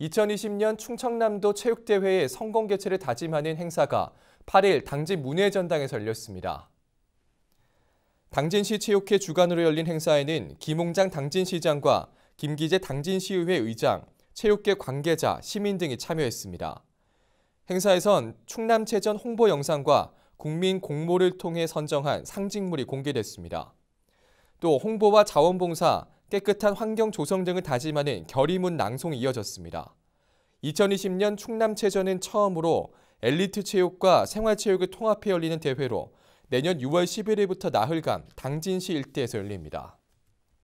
2020년 충청남도 체육대회의 성공 개최를 다짐하는 행사가 8일 당진 문예전당에서 열렸습니다. 당진시 체육회 주관으로 열린 행사에는 김홍장 당진시장과 김기재 당진시의회 의장, 체육계 관계자, 시민 등이 참여했습니다. 행사에선 충남체전 홍보 영상과 국민 공모를 통해 선정한 상징물이 공개됐습니다. 또 홍보와 자원봉사, 깨끗한 환경 조성 등을 다짐하는 결의문 낭송이 이어졌습니다. 2020년 충남체전은 처음으로 엘리트 체육과 생활체육을 통합해 열리는 대회로 내년 6월 11일부터 나흘간 당진시 일대에서 열립니다.